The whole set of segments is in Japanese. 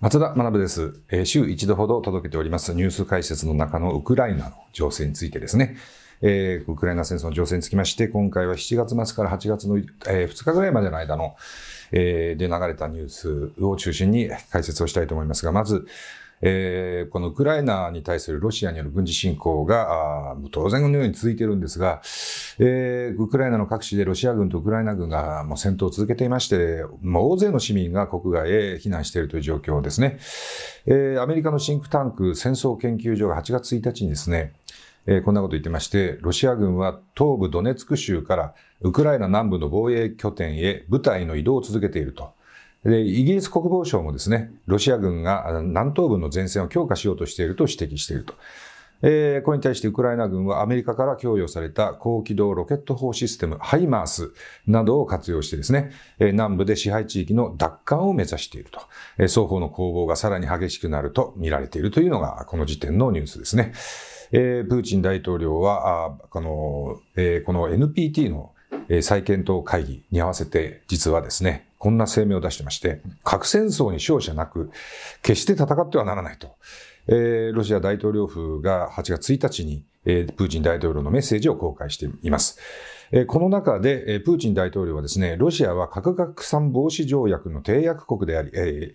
松田学です、週一度ほど届けておりますニュース解説の中のウクライナの情勢についてですね、えー、ウクライナ戦争の情勢につきまして、今回は7月末から8月の、えー、2日ぐらいまでの間の、えー、で流れたニュースを中心に解説をしたいと思いますが、まず、えー、このウクライナに対するロシアによる軍事侵攻が、あ当然のように続いているんですが、えー、ウクライナの各地でロシア軍とウクライナ軍がもう戦闘を続けていまして、もう大勢の市民が国外へ避難しているという状況ですね。えー、アメリカのシンクタンク戦争研究所が8月1日にですね、えー、こんなこと言ってまして、ロシア軍は東部ドネツク州からウクライナ南部の防衛拠点へ部隊の移動を続けていると。で、イギリス国防省もですね、ロシア軍が南東部の前線を強化しようとしていると指摘していると。えー、これに対してウクライナ軍はアメリカから供与された高機動ロケット砲システムハイマースなどを活用してですね、え南部で支配地域の奪還を目指していると、え双方の攻防がさらに激しくなると見られているというのがこの時点のニュースですね。えー、プーチン大統領は、あこの、えー、この NPT の再検討会議に合わせて実はですね、こんな声明を出してまして、核戦争に勝者なく、決して戦ってはならないと。えー、ロシア大統領府が8月1日に、えー、プーチン大統領のメッセージを公開しています。えー、この中で、えー、プーチン大統領はですね、ロシアは核拡散防止条約の締約国であり、えー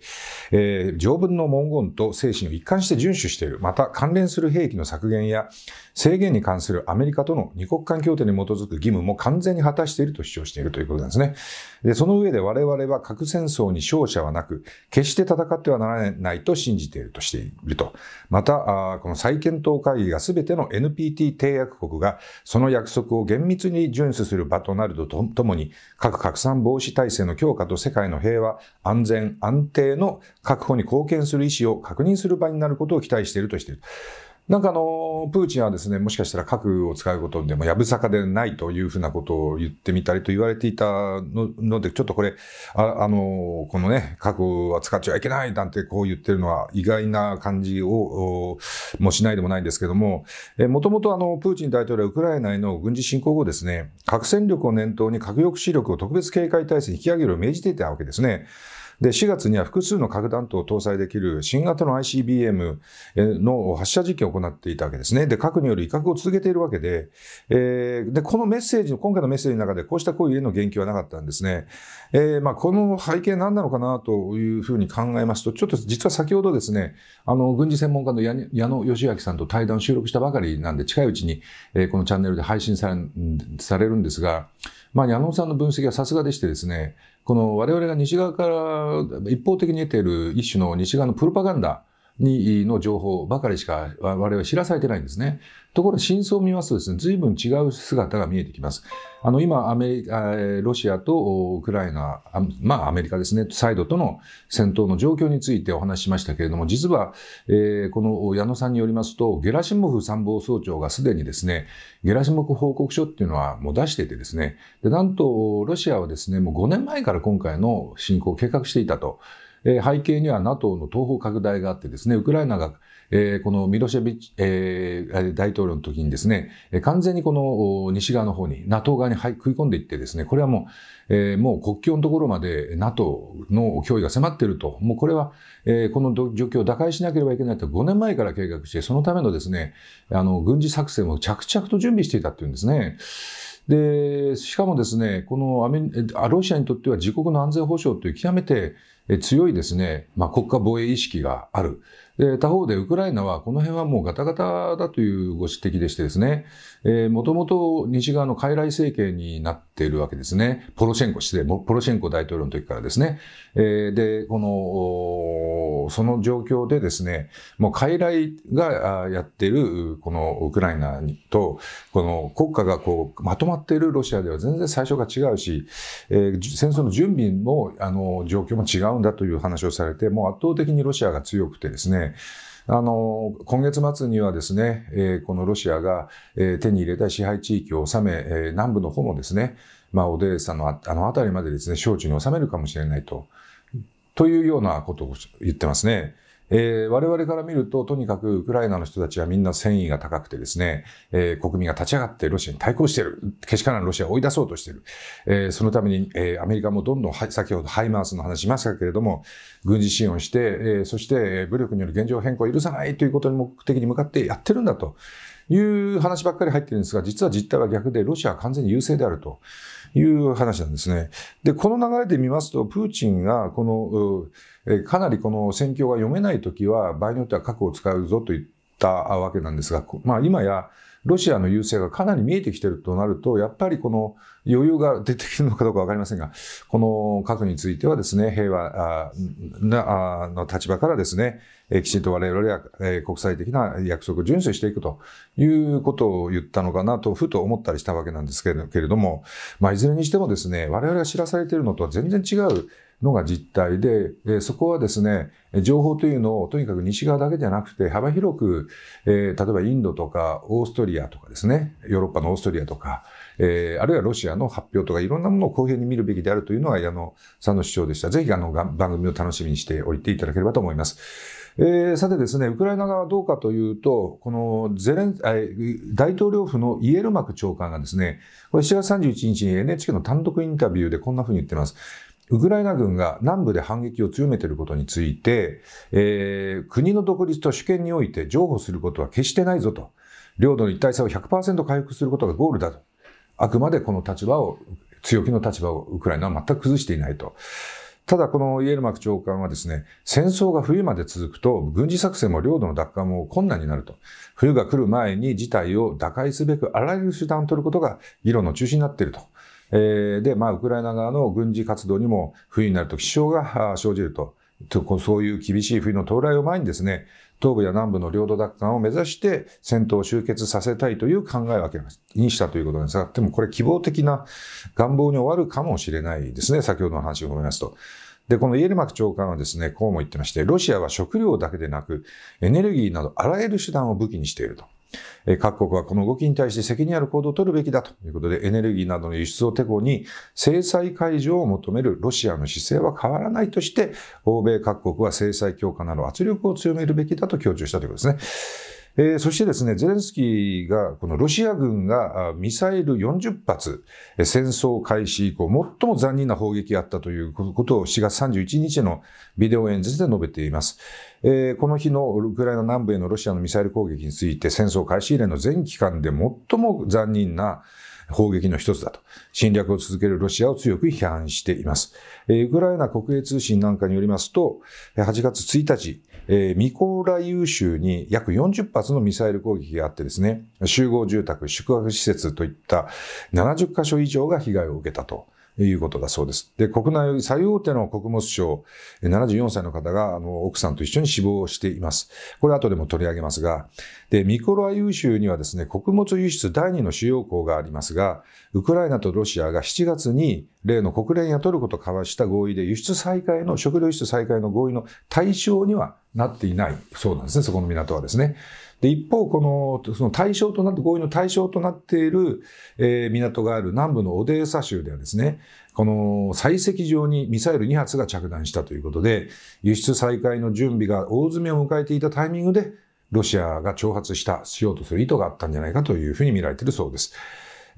えー、条文の文言と精神を一貫して遵守している。また、関連する兵器の削減や制限に関するアメリカとの二国間協定に基づく義務も完全に果たしていると主張しているということなんですね。で、その上で我々は核戦争に勝者はなく、決して戦ってはならないと信じているとしていると。また、この再検討会議が全ての NPT 締約国がその約束を厳密に遵守する場となるとともに、核拡散防止体制の強化と世界の平和、安全、安定の確保に貢献する意思を確認する場になることを期待しているとしている。なんかあの、プーチンはですね、もしかしたら核を使うことでもやぶさかでないというふうなことを言ってみたりと言われていたので、ちょっとこれ、ああの、このね、核は使っちゃいけないなんてこう言ってるのは意外な感じを、もしないでもないんですけども、もともとあの、プーチン大統領はウクライナへの軍事侵攻後ですね、核戦力を念頭に核抑止力を特別警戒態勢に引き上げるよう命じていたわけですね。で、4月には複数の核弾頭を搭載できる新型の ICBM の発射実験を行っていたわけですね。で、核による威嚇を続けているわけで、えー、で、このメッセージの、今回のメッセージの中でこうした行為への言及はなかったんですね。えー、まあ、この背景何なのかなというふうに考えますと、ちょっと実は先ほどですね、あの、軍事専門家の矢野義明さんと対談収録したばかりなんで、近いうちに、えこのチャンネルで配信されるんですが、まあ、矢野さんの分析はさすがでしてですね、この我々が西側から一方的に得ている一種の西側のプロパガンダにの情報ばかりしか我々は知らされてないんですね。ところで真相を見ますとですね、随分違う姿が見えてきます。あの、今、アメリカ、ロシアとウクライナ、まあ、アメリカですね、サイドとの戦闘の状況についてお話ししましたけれども、実は、えー、この矢野さんによりますと、ゲラシモフ参謀総長がすでにですね、ゲラシモフ報告書っていうのはもう出しててですね、でなんと、ロシアはですね、もう5年前から今回の侵攻を計画していたと。背景には NATO の東方拡大があってですね、ウクライナがえー、このミロシェビッチ、えー、大統領の時にですね、完全にこの西側の方に、NATO 側に食い込んでいってですね、これはもう、えー、もう国境のところまで NATO の脅威が迫っていると、もうこれは、えー、この状況を打開しなければいけないと5年前から計画して、そのためのですね、あの、軍事作戦を着々と準備していたっていうんですね。で、しかもですね、このアメロシアにとっては自国の安全保障という極めて強いですね、まあ、国家防衛意識がある。他方でウクライナはこの辺はもうガタガタだというご指摘でしてですね、えー、もともと西側の傀儡政権になっているわけですね。ポロシェンコ、してポロシェンコ大統領の時からですね。えー、で、この、その状況でですね、もう傀儡がやっている、このウクライナと、この国家がこう、まとまっているロシアでは全然最初が違うし、えー、戦争の準備も、あの、状況も違うんだという話をされて、もう圧倒的にロシアが強くてですね、あの今月末にはですね、えこのロシアが、え手に入れた支配地域を治め、え南部の方もですね、まあ、オデーサのあの辺りまでですね、小中に収めるかもしれないと。というようなことを言ってますね。えー、我々から見ると、とにかくウクライナの人たちはみんな戦意が高くてですね、えー、国民が立ち上がってロシアに対抗している。けしからんロシアを追い出そうとしている。えー、そのために、えアメリカもどんどん、先ほどハイマースの話しましたけれども、軍事支援をして、えそして武力による現状変更を許さないということに目的に向かってやってるんだという話ばっかり入ってるんですが、実は実態は逆で、ロシアは完全に優勢であると。いう話なんですね。で、この流れで見ますと、プーチンがこの、かなりこの戦況が読めないときは、場合によっては核を使うぞと言ったわけなんですが、まあ今や、ロシアの優勢がかなり見えてきてるとなると、やっぱりこの余裕が出てきてるのかどうかわかりませんが、この核についてはですね、平和なの立場からですね、きちんと我々は国際的な約束を遵守していくということを言ったのかなと、ふと思ったりしたわけなんですけれども、まあ、いずれにしてもですね、我々が知らされているのとは全然違うのが実態で、そこはですね、情報というのをとにかく西側だけじゃなくて幅広く、例えばインドとかオーストリアとかですね、ヨーロッパのオーストリアとか、あるいはロシアの発表とかいろんなものを公平に見るべきであるというのが矢野さんの主張でした。ぜひあの番組を楽しみにしておいていただければと思います。えー、さてですね、ウクライナ側はどうかというと、このゼレン、大統領府のイエルマク長官がですね、これ7月31日に NHK の単独インタビューでこんなふうに言ってます。ウクライナ軍が南部で反撃を強めていることについて、えー、国の独立と主権において譲歩することは決してないぞと、領土の一体性を100%回復することがゴールだと、あくまでこの立場を、強気の立場をウクライナは全く崩していないと。ただこのイエルマク長官はですね、戦争が冬まで続くと軍事作戦も領土の奪還も困難になると。冬が来る前に事態を打開すべくあらゆる手段を取ることが議論の中心になっていると。えー、で、まあ、ウクライナ側の軍事活動にも冬になると気象が生じると。そういう厳しい冬の到来を前にですね、東部や南部の領土奪還を目指して戦闘を終結させたいという考えを明らかにしたということなんですが、でもこれ希望的な願望に終わるかもしれないですね、先ほどの話を思いますと。で、このイエルマク長官はですね、こうも言ってまして、ロシアは食料だけでなく、エネルギーなどあらゆる手段を武器にしていると。各国はこの動きに対して責任ある行動を取るべきだということで、エネルギーなどの輸出をてこに制裁解除を求めるロシアの姿勢は変わらないとして、欧米各国は制裁強化など圧力を強めるべきだと強調したということですね。えー、そしてですね、ゼレンスキーが、このロシア軍がミサイル40発、戦争開始以降、最も残忍な砲撃があったということを4月31日のビデオ演説で述べています。えー、この日のウクライナ南部へのロシアのミサイル攻撃について、戦争開始以来の全期間で最も残忍な砲撃の一つだと、侵略を続けるロシアを強く批判しています。ウクライナ国営通信なんかによりますと、8月1日、えー、ミコーラ優州に約40発のミサイル攻撃があってですね、集合住宅、宿泊施設といった70カ所以上が被害を受けたと。いうことだそうです。で、国内最大手の穀物商、74歳の方が、あの、奥さんと一緒に死亡しています。これ後でも取り上げますが、で、ミコロア優州にはですね、穀物輸出第2の主要港がありますが、ウクライナとロシアが7月に、例の国連やトルコと交わした合意で輸出再開の、食料輸出再開の合意の対象にはなっていないそうなんですね、そこの港はですね。で、一方、この、その対象となって、合意の対象となっている、えー、港がある南部のオデーサ州ではですね、この採石場にミサイル2発が着弾したということで、輸出再開の準備が大詰めを迎えていたタイミングで、ロシアが挑発した、しようとする意図があったんじゃないかというふうに見られているそうです。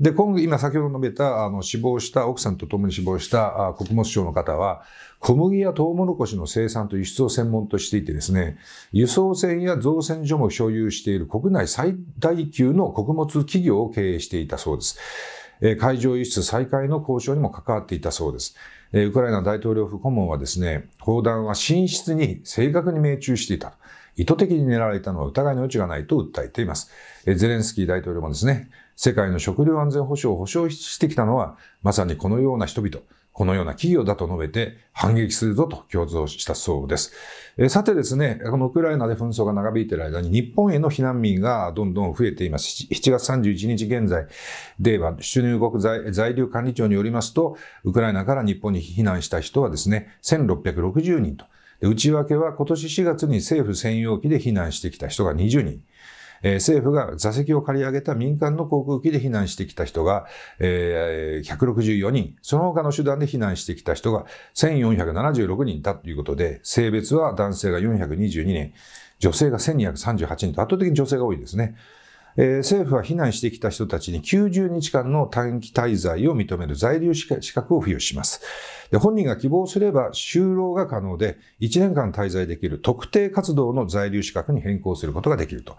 で、今今先ほど述べた、あの、死亡した、奥さんと共に死亡した穀物省の方は、小麦やトウモロコシの生産と輸出を専門としていてですね、輸送船や造船所も所有している国内最大級の穀物企業を経営していたそうです。海上輸出再開の交渉にも関わっていたそうです。ウクライナ大統領府顧問はですね、砲弾は寝室に正確に命中していた。意図的に狙われたのは疑いの余地がないと訴えています。ゼレンスキー大統領もですね、世界の食料安全保障を保障してきたのは、まさにこのような人々、このような企業だと述べて反撃するぞと共存したそうです。えさてですね、このウクライナで紛争が長引いている間に日本への避難民がどんどん増えています。7月31日現在では出入国在在留管理庁によりますと、ウクライナから日本に避難した人はですね、1660人と。内訳は今年4月に政府専用機で避難してきた人が20人。えー、政府が座席を借り上げた民間の航空機で避難してきた人が、えー、164人、その他の手段で避難してきた人が1476人だということで、性別は男性が422人、女性が1238人と圧倒的に女性が多いですね。政府は避難してきた人たちに90日間の短期滞在を認める在留資格を付与します。で本人が希望すれば就労が可能で1年間滞在できる特定活動の在留資格に変更することができると。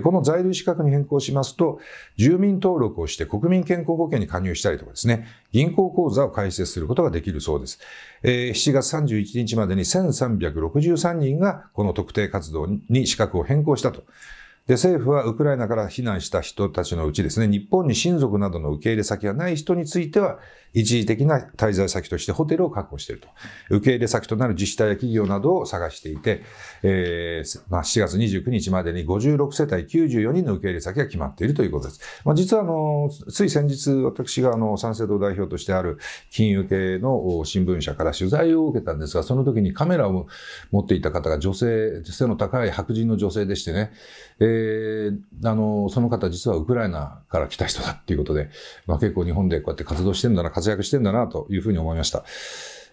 この在留資格に変更しますと、住民登録をして国民健康保険に加入したりとかですね、銀行口座を開設することができるそうです。7月31日までに1363人がこの特定活動に資格を変更したと。で、政府はウクライナから避難した人たちのうちですね、日本に親族などの受け入れ先がない人については、一時的な滞在先としてホテルを確保していると。受け入れ先となる自治体や企業などを探していて、えー、まあ、7月29日までに56世帯94人の受け入れ先が決まっているということです。まあ、実はあの、つい先日私があの、参政党代表としてある金融系の新聞社から取材を受けたんですが、その時にカメラを持っていた方が女性、背の高い白人の女性でしてね、えあの、その方実はウクライナから来た人だっていうことで、まあ結構日本でこうやって活動してんだな、活躍してんだなというふうに思いました。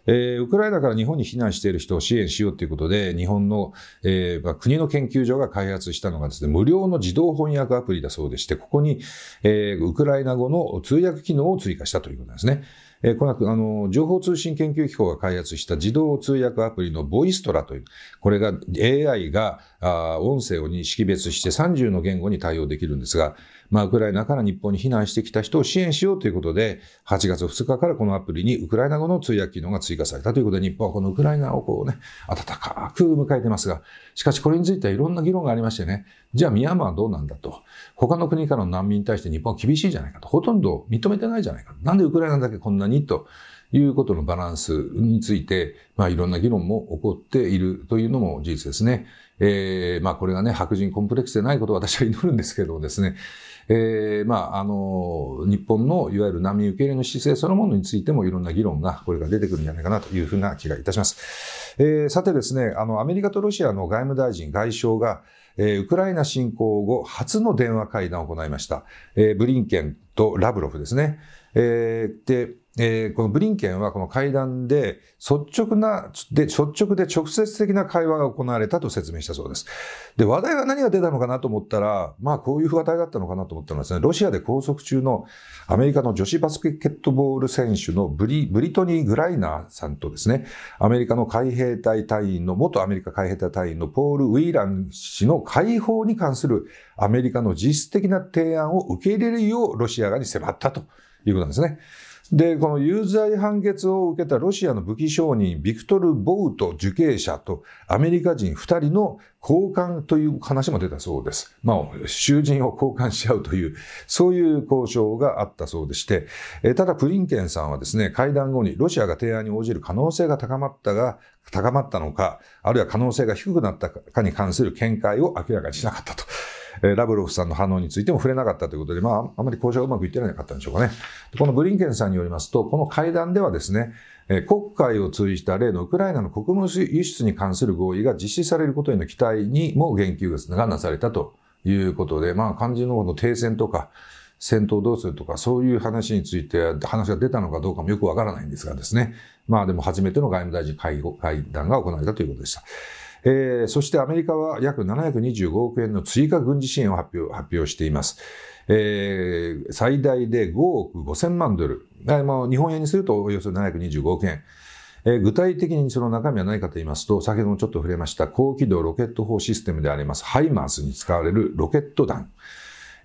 えー、ウクライナから日本に避難している人を支援しようということで、日本の、えーまあ、国の研究所が開発したのがですね、無料の自動翻訳アプリだそうでして、ここに、えー、ウクライナ語の通訳機能を追加したということなんですね。えー、このあの情報通信研究機構が開発した自動通訳アプリのボイストラという、これが AI があ音声を認識別して30の言語に対応できるんですが、まあ、ウクライナから日本に避難してきた人を支援しようということで、8月2日からこのアプリにウクライナ語の通訳機能が追加されたということで、日本はこのウクライナをこうね、温かく迎えてますが、しかしこれについてはいろんな議論がありましてね、じゃあミャンマーはどうなんだと。他の国からの難民に対して日本は厳しいじゃないかと。ほとんど認めてないじゃないか。なんでウクライナだけこんなにと。いうことのバランスについて、まあ、いろんな議論も起こっているというのも事実ですね。えー、まあ、これがね、白人コンプレックスでないことを私は祈るんですけどもですね、えー、まあ、あの、日本のいわゆる難民受け入れの姿勢そのものについてもいろんな議論がこれから出てくるんじゃないかなというふうな気がいたします。えー、さてですね、あの、アメリカとロシアの外務大臣、外相が、えー、ウクライナ侵攻後、初の電話会談を行いました。えー、ブリンケンとラブロフですね。えー、で、えー、このブリンケンはこの会談で率直な、で、率直で直接的な会話が行われたと説明したそうです。で、話題が何が出たのかなと思ったら、まあこういう話題だったのかなと思ったのはですね、ロシアで拘束中のアメリカの女子バスケットボール選手のブリ、ブリトニー・グライナーさんとですね、アメリカの海兵隊隊員の、元アメリカ海兵隊隊員のポール・ウィーラン氏の解放に関するアメリカの実質的な提案を受け入れるようロシア側に迫ったということなんですね。で、この有罪判決を受けたロシアの武器商人、ビクトル・ボウト受刑者とアメリカ人2人の交換という話も出たそうです。まあ、囚人を交換し合うという、そういう交渉があったそうでして、ただプリンケンさんはですね、会談後にロシアが提案に応じる可能性が高まったが、高まったのか、あるいは可能性が低くなったかに関する見解を明らかにしなかったと。えラブロフさんの反応についても触れなかったということで、まあ、あまり交渉がうまくいってなかったんでしょうかね。このブリンケンさんによりますと、この会談ではですね、国会を通じた例のウクライナの穀物輸出に関する合意が実施されることへの期待にも言及がなされたということで、まあ、肝心のこの停戦とか、戦闘どうするとか、そういう話について話が出たのかどうかもよくわからないんですがですね。まあでも初めての外務大臣会談が行われたということでした。えー、そしてアメリカは約725億円の追加軍事支援を発表発表しています。えー、最大で5億5000万ドル。まあ、日本円にするとおよそ725億円。え具体的にその中身は何かと言いますと、先ほどもちょっと触れました、高機動ロケット砲システムであります、ハイマースに使われるロケット弾、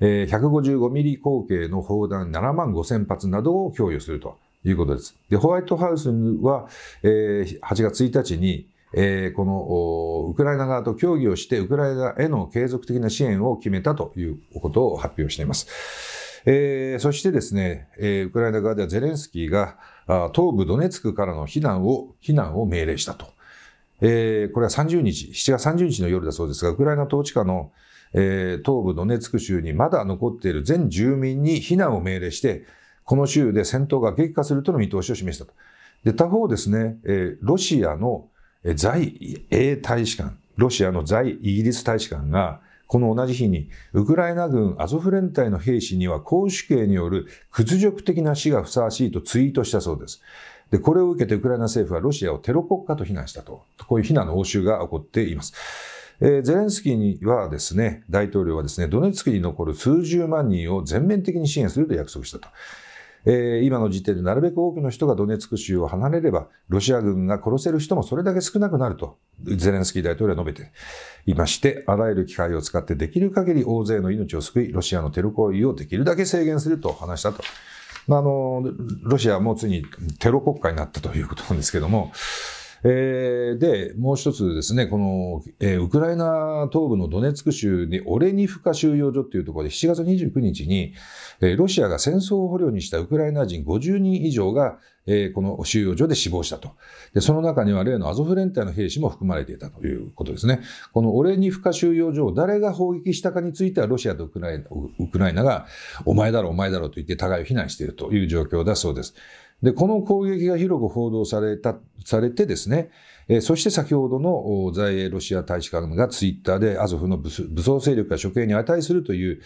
えー、155ミリ口径の砲弾7万5000発などを供与するということです。で、ホワイトハウスは、えー、8月1日に、えー、このウクライナ側と協議をして、ウクライナへの継続的な支援を決めたということを発表しています。えー、そしてですね、えー、ウクライナ側ではゼレンスキーが東部ドネツクからの避難を、避難を命令したと。えー、これは30日、7月30日の夜だそうですが、ウクライナ統治下の、えー、東部ドネツク州にまだ残っている全住民に避難を命令して、この州で戦闘が激化するとの見通しを示したと。で、他方ですね、えー、ロシアの在英大使館、ロシアの在イギリス大使館が、この同じ日に、ウクライナ軍アゾフ連隊の兵士には公主刑による屈辱的な死がふさわしいとツイートしたそうです。で、これを受けてウクライナ政府はロシアをテロ国家と非難したと、こういう非難の応酬が起こっています。えー、ゼレンスキーにはですね、大統領はですね、ドネツクに残る数十万人を全面的に支援すると約束したと。えー、今の時点でなるべく多くの人がドネツク州を離れれば、ロシア軍が殺せる人もそれだけ少なくなると、ゼレンスキー大統領は述べていまして、あらゆる機会を使ってできる限り大勢の命を救い、ロシアのテロ行為をできるだけ制限すると話したと。まあ、あの、ロシアはもうついにテロ国家になったということなんですけども、えー、で、もう一つですね、この、えー、ウクライナ東部のドネツク州にオレニフカ収容所っていうところで7月29日に、えー、ロシアが戦争を捕虜にしたウクライナ人50人以上が、えー、この収容所で死亡したと。で、その中には例のアゾフ連隊の兵士も含まれていたということですね。このオレニフカ収容所を誰が砲撃したかについては、ロシアとウクライナが、お前だろお前だろと言って互いを非難しているという状況だそうです。で、この攻撃が広く報道された、されてですね、えー、そして先ほどの在英ロシア大使館がツイッターでアゾフの武装勢力が処刑に値するという、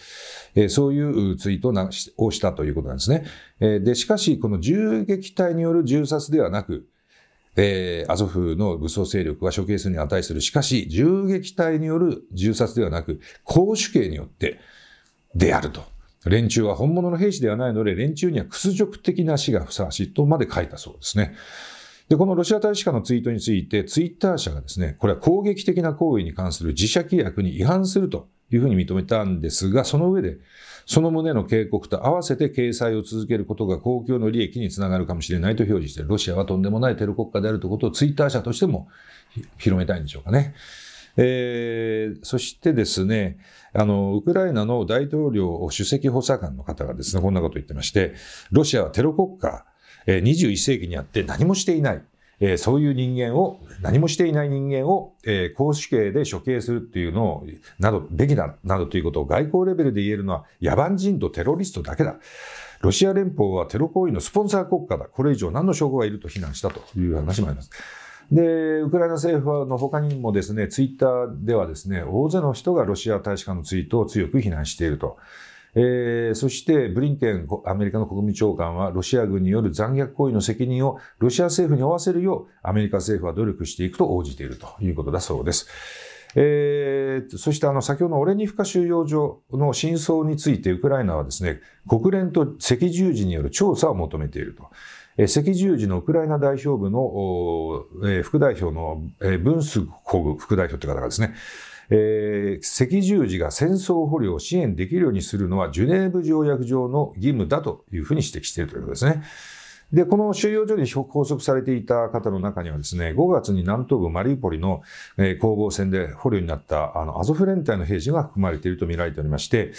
えー、そういうツイートをしたということなんですね。えー、で、しかし、この銃撃隊による銃殺ではなく、えー、アゾフの武装勢力は処刑するに値する。しかし、銃撃隊による銃殺ではなく、公主刑によって、であると。連中は本物の兵士ではないので、連中には屈辱的な死がふさわしいとまで書いたそうですね。で、このロシア大使館のツイートについて、ツイッター社がですね、これは攻撃的な行為に関する自社規約に違反するというふうに認めたんですが、その上で、その旨の警告と合わせて掲載を続けることが公共の利益につながるかもしれないと表示して、ロシアはとんでもないテロ国家であるということをツイッター社としても広めたいんでしょうかね。えー、そしてですね、あの、ウクライナの大統領首席補佐官の方がですね、こんなことを言ってまして、ロシアはテロ国家、21世紀にあって何もしていない。えー、そういう人間を、何もしていない人間を、えー、公主刑で処刑するっていうのを、など、べきだ、などということを外交レベルで言えるのは、野蛮人とテロリストだけだ。ロシア連邦はテロ行為のスポンサー国家だ。これ以上何の証拠がいると非難したという話もあります。で、ウクライナ政府の他にもですね、ツイッターではですね、大勢の人がロシア大使館のツイートを強く非難していると。えー、そしてブリンケンアメリカの国務長官はロシア軍による残虐行為の責任をロシア政府に負わせるようアメリカ政府は努力していくと応じているということだそうです。えー、そしてあの先ほどのオレニフカ収容所の真相についてウクライナはですね国連と赤十字による調査を求めていると。赤十字のウクライナ代表部の、え副代表の、えー、ブンスコグ副代表という方がですね、えー、赤十字が戦争捕虜を支援できるようにするのはジュネーブ条約上の義務だというふうに指摘しているということですね。で、この収容所に拘束されていた方の中にはですね、5月に南東部マリウポリの、え攻防戦で捕虜になったあのアゾフ連隊の兵士が含まれていると見られておりまして、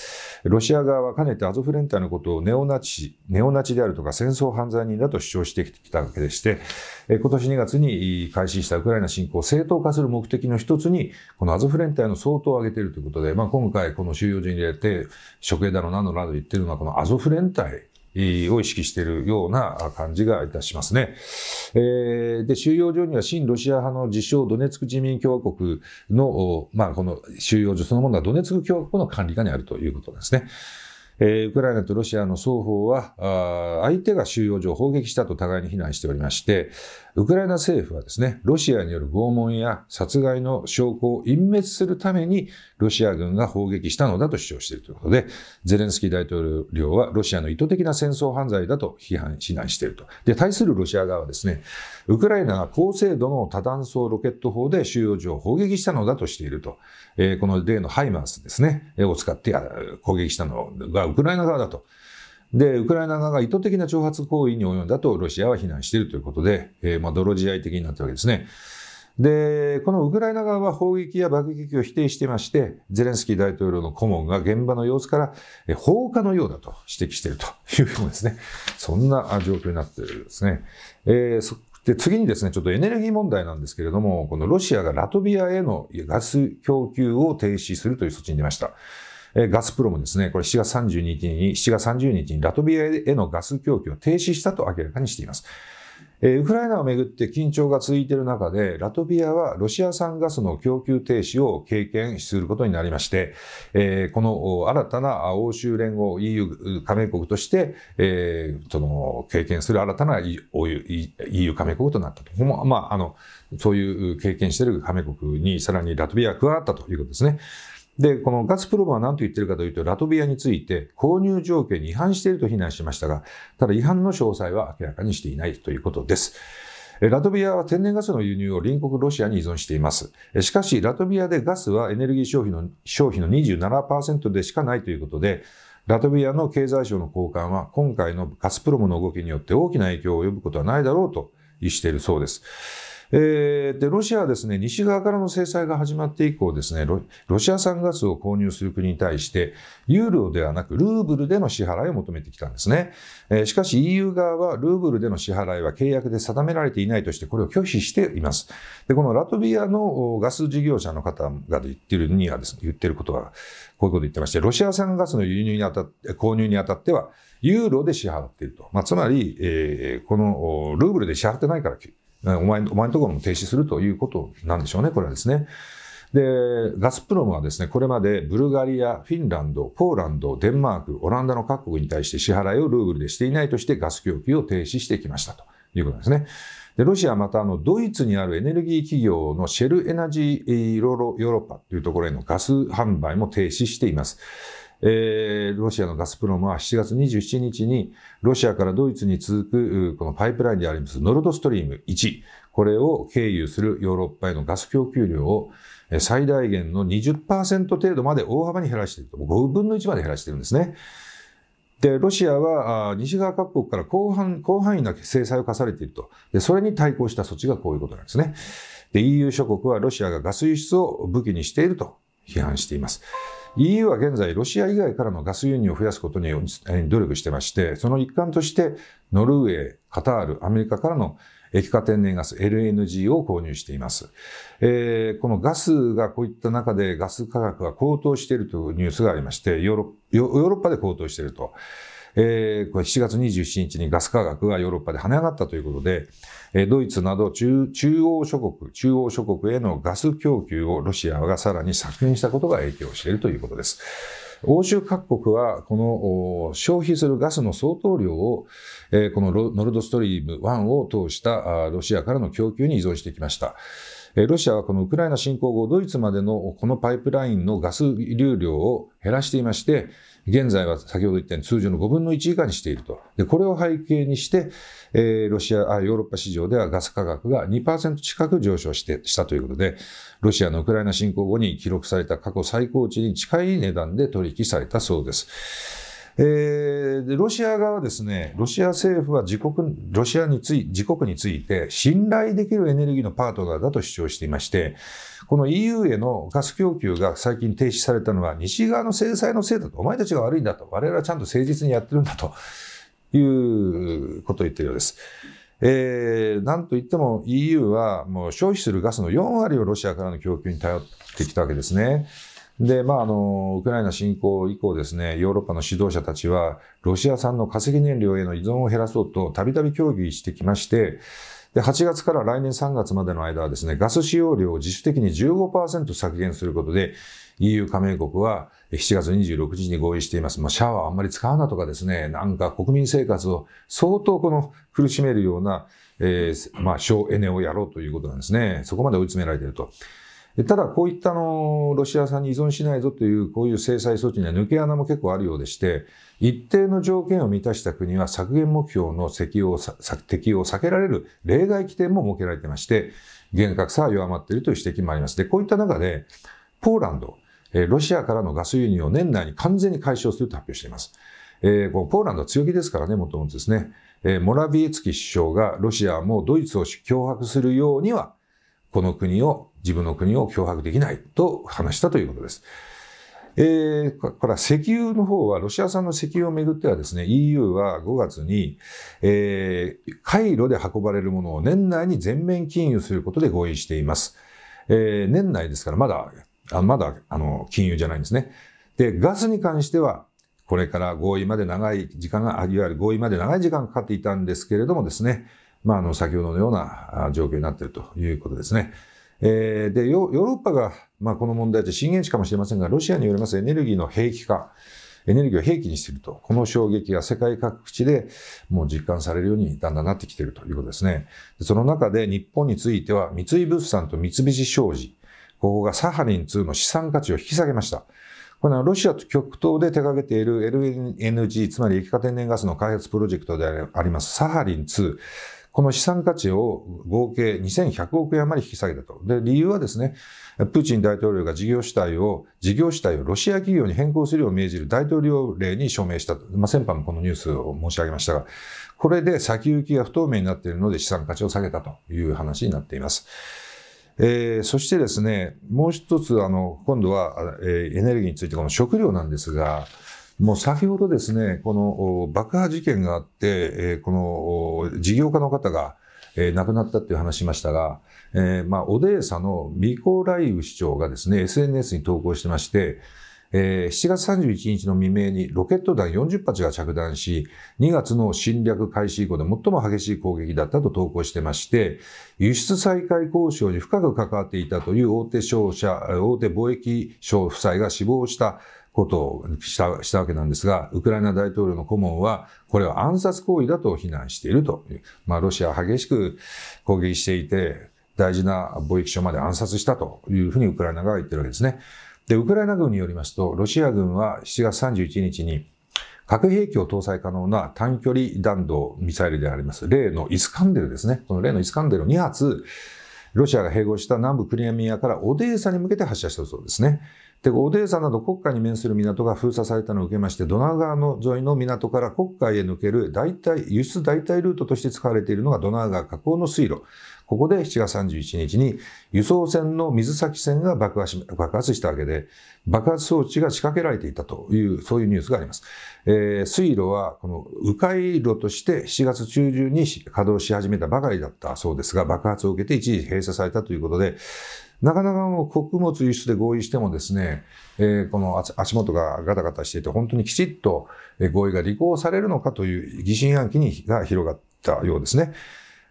ロシア側はかねてアゾフ連隊のことをネオナチ、ネオナチであるとか戦争犯罪人だと主張してきたわけでして、え今年2月に開始したウクライナ侵攻を正当化する目的の一つに、このアゾフ連隊の相当を上げているということで、まあ、今回この収容所に入れて、処刑だろうなのなど言ってるのはこのアゾフ連隊を意識しているような感じがいたしますね。えー、で、収容所には親ロシア派の自称ドネツク人民共和国の、まあ、この収容所そのものはドネツク共和国の管理下にあるということですね。えー、ウクライナとロシアの双方はあ、相手が収容所を砲撃したと互いに非難しておりまして、ウクライナ政府はですね、ロシアによる拷問や殺害の証拠を隠滅するために、ロシア軍が砲撃したのだと主張しているということで、ゼレンスキー大統領はロシアの意図的な戦争犯罪だと批判、非難していると。で、対するロシア側はですね、ウクライナが高精度の多弾層ロケット砲で収容所を砲撃したのだとしていると。えー、この例のハイマースですね、を使って攻撃したのがウクライナ側だと。で、ウクライナ側が意図的な挑発行為に及んだとロシアは非難しているということで、えー、まあ、泥仕合的になったわけですね。で、このウクライナ側は砲撃や爆撃を否定していまして、ゼレンスキー大統領の顧問が現場の様子から、え放火のようだと指摘しているというふうにですね、そんな状況になっているんですね。えーで、次にですね、ちょっとエネルギー問題なんですけれども、このロシアがラトビアへのガス供給を停止するという措置に出ました。えガスプロムですね、これ7月32日に、7月30日にラトビアへのガス供給を停止したと明らかにしています。えウクライナをめぐって緊張が続いている中で、ラトビアはロシア産ガスの供給停止を経験することになりまして、えこの新たな欧州連合 EU 加盟国として、えその経験する新たな EU 加盟国となったと。まあ、あの、そういう経験している加盟国にさらにラトビアが加わったということですね。で、このガスプロムは何と言ってるかというと、ラトビアについて購入条件に違反していると非難しましたが、ただ違反の詳細は明らかにしていないということです。ラトビアは天然ガスの輸入を隣国ロシアに依存しています。しかし、ラトビアでガスはエネルギー消費の消費の27%でしかないということで、ラトビアの経済省の高官は、今回のガスプロムの動きによって大きな影響を及ぶことはないだろうと言しているそうです。えー、でロシアはですね西側からの制裁が始まって以降ですねロシア産ガスを購入する国に対してユーロではなくルーブルでの支払いを求めてきたんですね、えー、しかし EU 側はルーブルでの支払いは契約で定められていないとしてこれを拒否していますでこのラトビアのガス事業者の方が言ってるにはですね言ってることはこういうことを言ってましてロシア産ガスの輸入にあた購入にあたってはユーロで支払っていると、まあ、つまり、えー、このルーブルで支払ってないからお前お前のところも停止するということなんでしょうね、これはですね。で、ガスプロムはですね、これまでブルガリア、フィンランド、ポーランド、デンマーク、オランダの各国に対して支払いをルーブルでしていないとしてガス供給を停止してきましたということですね。で、ロシアはまたあのドイツにあるエネルギー企業のシェルエナジーローロヨーロッパというところへのガス販売も停止しています。えー、ロシアのガスプロムは7月27日に、ロシアからドイツに続く、このパイプラインであります、ノルドストリーム1、これを経由するヨーロッパへのガス供給量を最大限の20%程度まで大幅に減らしていると。5分の1まで減らしているんですね。で、ロシアは西側各国から広範広範囲な制裁を課されているとで。それに対抗した措置がこういうことなんですね。で、EU 諸国はロシアがガス輸出を武器にしていると批判しています。EU は現在ロシア以外からのガス輸入を増やすことに努力してまして、その一環としてノルウェー、カタール、アメリカからの液化天然ガス LNG を購入しています、えー、このガスがこういった中でガス価格が高騰しているというニュースがありまして、ヨーロッパで高騰していると。えー、これ7月27日にガス価格がヨーロッパで跳ね上がったということで、えー、ドイツなど中央諸国、中央諸国へのガス供給をロシアがさらに削減したことが影響しているということです。欧州各国は、この消費するガスの相当量を、このノルドストリーム1を通したロシアからの供給に依存してきました。ロシアはこのウクライナ侵攻後、ドイツまでのこのパイプラインのガス流量を減らしていまして、現在は先ほど言ったように通常の5分の1以下にしていると。で、これを背景にして、えー、ロシアあ、ヨーロッパ市場ではガス価格が2%近く上昇して、したということで、ロシアのウクライナ侵攻後に記録された過去最高値に近い値段で取引されたそうです。えー、ロシア側ですね、ロシア政府は自国、ロシアについ自国について信頼できるエネルギーのパートナーだと主張していまして、この EU へのガス供給が最近停止されたのは西側の制裁のせいだと、お前たちが悪いんだと、我々はちゃんと誠実にやってるんだということを言ってるようです。えー、なんといっても EU はもう消費するガスの4割をロシアからの供給に頼ってきたわけですね。で、まあ、あの、ウクライナ侵攻以降ですね、ヨーロッパの指導者たちは、ロシア産の化石燃料への依存を減らそうと、たびたび協議してきまして、で、8月から来年3月までの間はですね、ガス使用量を自主的に15%削減することで、EU 加盟国は7月26日に合意しています。まあ、シャワーあんまり使わなとかですね、なんか国民生活を相当この苦しめるような、えー、まあ、省エネをやろうということなんですね。そこまで追い詰められていると。ただ、こういったのロシア産に依存しないぞという、こういう制裁措置には抜け穴も結構あるようでして、一定の条件を満たした国は削減目標の適用を避けられる例外規定も設けられてまして、厳格さは弱まっているという指摘もあります。で、こういった中で、ポーランド、ロシアからのガス輸入を年内に完全に解消すると発表しています。えー、このポーランドは強気ですからね、もともとですね、えー、モラビエツキ首相がロシアもドイツを脅迫するようには、この国を自分の国を脅迫できないと話したということです。えー、から石油の方は、ロシア産の石油をめぐってはですね、EU は5月に、えー、回路で運ばれるものを年内に全面禁輸することで合意しています。えー、年内ですから、まだ、あまだ、あの、禁輸じゃないんですね。で、ガスに関しては、これから合意まで長い時間が、いわゆる合意まで長い時間かかっていたんですけれどもですね、まあ、あの、先ほどのような状況になっているということですね。えー、でヨーロッパが、まあ、この問題で震源地かもしれませんがロシアによりますエネルギーの兵器化エネルギーを兵器にしていると、この衝撃が世界各地でもう実感されるようにだんだんなってきているということですね。その中で日本については三井物産と三菱商事、ここがサハリン2の資産価値を引き下げました。これはロシアと極東で手掛けている LNG、つまり液化天然ガスの開発プロジェクトでありますサハリン2。この資産価値を合計2100億円余り引き下げたと。で、理由はですね、プーチン大統領が事業主体を、事業主体をロシア企業に変更するよう命じる大統領令に署名したと。まあ、先般もこのニュースを申し上げましたが、これで先行きが不透明になっているので資産価値を下げたという話になっています。えー、そしてですね、もう一つ、あの、今度は、えー、エネルギーについて、この食料なんですが、もう先ほどですね、この爆破事件があって、この事業家の方が、亡くなったっていう話しましたが、えまあ、オデーサのミコライウ市長がですね、SNS に投稿してまして、えー、7月31日の未明にロケット弾40発が着弾し、2月の侵略開始以降で最も激しい攻撃だったと投稿してまして、輸出再開交渉に深く関わっていたという大手商社、大手貿易商夫妻が死亡したことをしたしたわけなんですが、ウクライナ大統領の顧問は、これは暗殺行為だと非難しているという。まあ、ロシアは激しく攻撃していて、大事な貿易所まで暗殺したというふうにウクライナ側は言ってるわけですね。で、ウクライナ軍によりますと、ロシア軍は7月31日に、核兵器を搭載可能な短距離弾道ミサイルであります、例のイスカンデルですね。この例のイスカンデルを2発、ロシアが併合した南部クリミアからオデーサに向けて発射したそうですね。で、オデーサなど国家に面する港が封鎖されたのを受けまして、ドナウ川の沿いの港から国海へ抜ける代替、輸出代替ルートとして使われているのがドナウ川河口の水路。ここで7月31日に輸送船の水先船が爆発し爆発したわけで、爆発装置が仕掛けられていたという、そういうニュースがあります。えー、水路は、この迂回路として7月中旬に稼働し始めたばかりだったそうですが、爆発を受けて一時閉鎖されたということで、なかなかもう穀物輸出で合意してもですね、えー、この足元がガタガタしていて、本当にきちっと合意が履行されるのかという疑心暗鬼にが広がったようですね。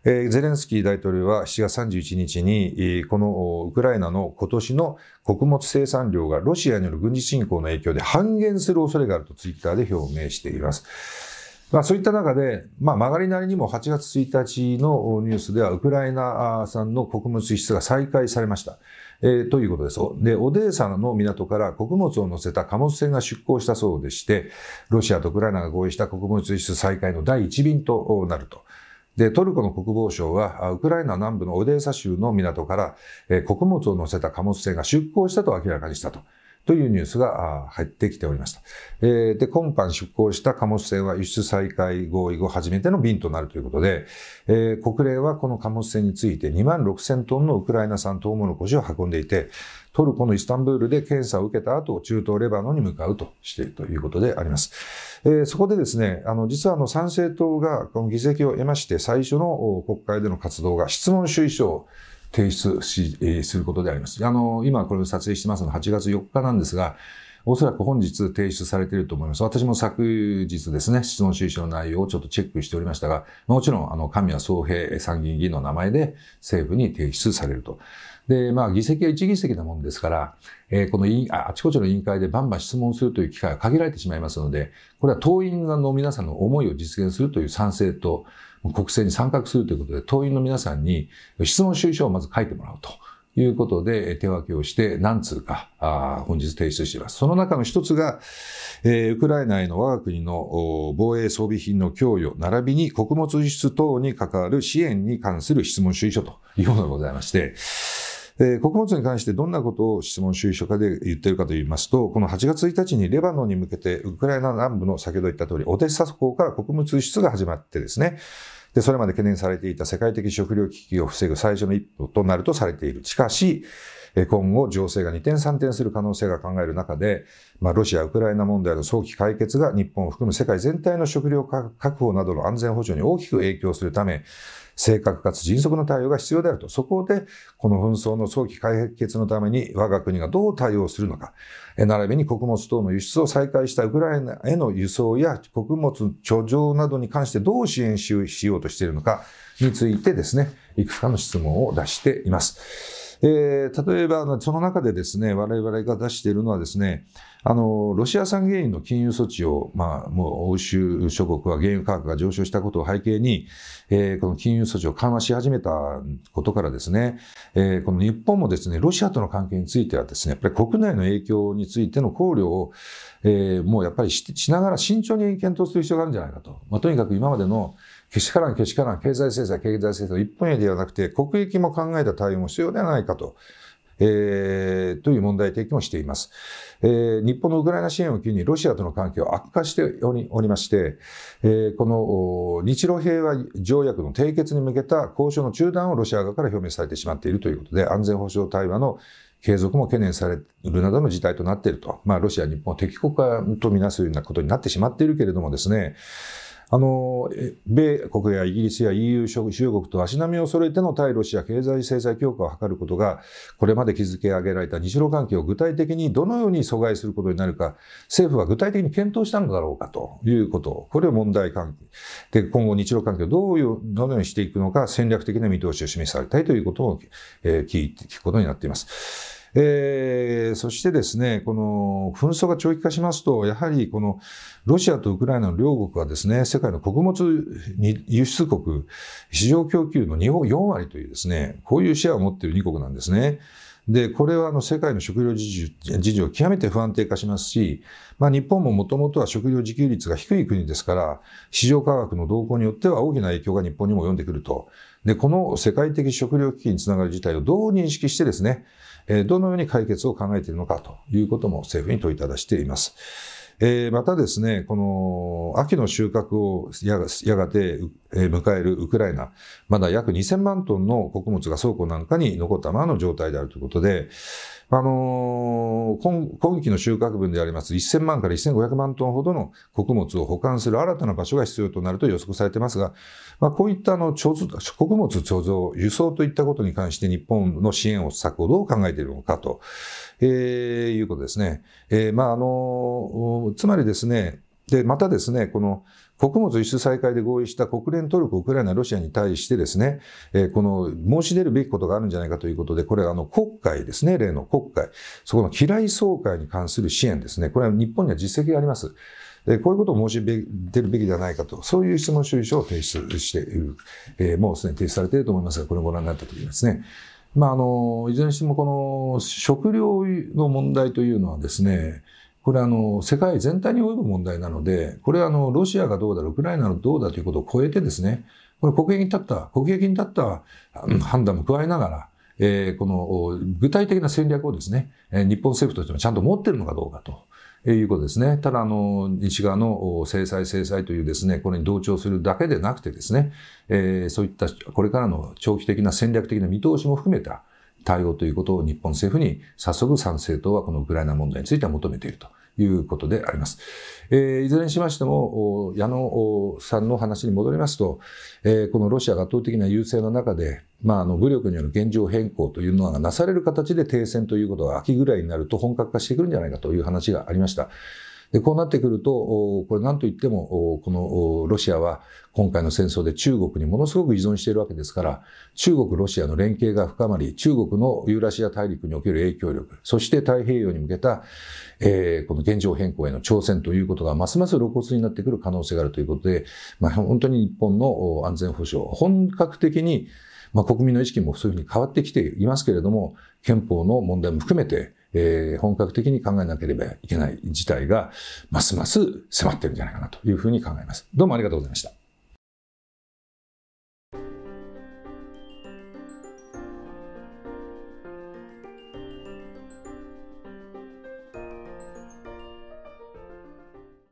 えー、ゼレンスキー大統領は7月31日に、このウクライナの今年の穀物生産量がロシアによる軍事侵攻の影響で半減する恐れがあるとツイッターで表明しています。まあ、そういった中で、まあ、曲がりなりにも8月1日のニュースでは、ウクライナ産の穀物輸出が再開されました。えー、ということです。で、オデーサの港から穀物を乗せた貨物船が出港したそうでして、ロシアとウクライナが合意した穀物輸出再開の第1便となると。で、トルコの国防省は、ウクライナ南部のオデーサ州の港から、えー、穀物を乗せた貨物船が出港したと明らかにしたと。というニュースが入ってきておりました。で、今般出港した貨物船は輸出再開合意後初めての便となるということで、国連はこの貨物船について2万6000トンのウクライナ産トウモロコシを運んでいて、トルコのイスタンブールで検査を受けた後、中東レバノンに向かうとしているということであります。えー、そこでですね、あの、実はあの、参政党がこの議席を得まして、最初の国会での活動が質問主意書を提出し、えー、することであります。あの、今これを撮影してますの8月4日なんですが、おそらく本日提出されていると思います。私も昨日ですね、質問収集の内容をちょっとチェックしておりましたが、もちろん、あの、神谷総平参議院議員の名前で政府に提出されると。で、まあ、議席は1議席なもんですから、えー、このあ、あちこちの委員会でバンバン質問するという機会は限られてしまいますので、これは党員の皆さんの思いを実現するという賛成と、国政に参画するということで、党員の皆さんに質問収書をまず書いてもらうと。いうことで、手分けをして、何通か、本日提出しています。その中の一つが、ウクライナへの我が国の防衛装備品の供与、並びに穀物輸出等に関わる支援に関する質問主意書というものがございまして、え穀物に関してどんなことを質問主集書化で言ってるかと言いますと、この8月1日にレバノンに向けて、ウクライナ南部の先ほど言った通り、オデッサ港から穀物輸出が始まってですね、で、それまで懸念されていた世界的食糧危機を防ぐ最初の一歩となるとされている。しかし、今後、情勢が二転三転する可能性が考える中で、まあ、ロシア、ウクライナ問題の早期解決が日本を含む世界全体の食料確保などの安全保障に大きく影響するため、正確かつ迅速な対応が必要であると。そこで、この紛争の早期解決のために我が国がどう対応するのか、並びに穀物等の輸出を再開したウクライナへの輸送や穀物貯蔵などに関してどう支援しようとしているのかについてですね、いくつかの質問を出しています。えー、例えば、その中でですね、我々が出しているのはですね、あの、ロシア産原油の金融措置を、まあ、もう欧州諸国は原油価格が上昇したことを背景に、えー、この金融措置を緩和し始めたことからですね、えー、この日本もですね、ロシアとの関係についてはですね、やっぱり国内の影響についての考慮を、えー、もうやっぱりしながら慎重に検討する必要があるんじゃないかと。まあ、とにかく今までのけしからん、けしからん、経済制裁、経済制裁、一本やではなくて、国益も考えた対応も必要ではないかと。えー、という問題提起もしています、えー、日本のウクライナ支援を機にロシアとの関係を悪化しておりおりまして、えー、この日露平和条約の締結に向けた交渉の中断をロシア側から表明されてしまっているということで安全保障対話の継続も懸念されるなどの事態となっていると、まあ、ロシア、日本を敵国家とみなすようなことになってしまっているけれどもですね、あの、米国やイギリスや EU 諸国と足並みを揃えての対ロシア経済制裁強化を図ることが、これまで築き上げられた日露関係を具体的にどのように阻害することになるか、政府は具体的に検討したのだろうかということ、これを問題関係。で、今後日露関係をどういう、どのようにしていくのか、戦略的な見通しを示されたいということを、えー、聞くことになっています。えー、そしてですね、この紛争が長期化しますと、やはりこのロシアとウクライナの両国はですね、世界の穀物輸出国、市場供給の4割というですね、こういうシェアを持っている2国なんですね。で、これはあの世界の食料事情、極めて不安定化しますし、まあ日本ももともとは食料自給率が低い国ですから、市場価格の動向によっては大きな影響が日本にも及んでくると。で、この世界的食料危機につながる事態をどう認識してですね、どのように解決を考えているのかということも政府に問いただしています。またですね、この秋の収穫をやがて迎えるウクライナ、まだ約2000万トンの穀物が倉庫なんかに残ったままの状態であるということで、あのー、今今期の収穫分であります1000万から1500万トンほどの穀物を保管する新たな場所が必要となると予測されてますが、まあ、こういったあの貯蔵穀物貯蔵、輸送といったことに関して日本の支援を策をどう考えているのかと、えー、いうことですね。えーまああのー、つまりですね、でまたですね、この穀物輸出再開で合意した国連トルコ、ウクライナ、ロシアに対してですね、えこの申し出るべきことがあるんじゃないかということで、これはあの国会ですね、例の国会、そこの機雷総会に関する支援ですね、これは日本には実績があります。こういうことを申し出るべきではないかと、そういう質問主意書を提出している、えー、もうすでに提出されていると思いますが、これをご覧になったときですね、まあ、あのいずれにしてもこの食料の問題というのはですね、これはあの世界全体に及ぶ問題なので、これはあのロシアがどうだ、ウクライナがどうだということを超えてですね、これ国益に立った、国益に立った判断も加えながら、えー、この具体的な戦略をですね、日本政府としてもちゃんと持ってるのかどうかと。いうことですね。ただ、あの、西側の制裁、制裁というですね、これに同調するだけでなくてですね、えー、そういったこれからの長期的な戦略的な見通しも含めた、対応ということを日本政府に早速参政党はこのウクライナ問題については求めているということであります。えー、いずれにしましても、矢野さんの話に戻りますと、えー、このロシアが圧倒的な優勢の中で、まあ、あの武力による現状変更というのがなされる形で停戦ということが秋ぐらいになると本格化してくるんじゃないかという話がありました。で、こうなってくると、これ何と言っても、このロシアは今回の戦争で中国にものすごく依存しているわけですから、中国、ロシアの連携が深まり、中国のユーラシア大陸における影響力、そして太平洋に向けた、えー、この現状変更への挑戦ということがますます露骨になってくる可能性があるということで、まあ、本当に日本の安全保障、本格的に、まあ、国民の意識もそういうふうに変わってきていますけれども、憲法の問題も含めて、えー、本格的に考えなければいけない事態が、ますます迫ってるんじゃないかなというふうに考えます。どうもありがとうございました。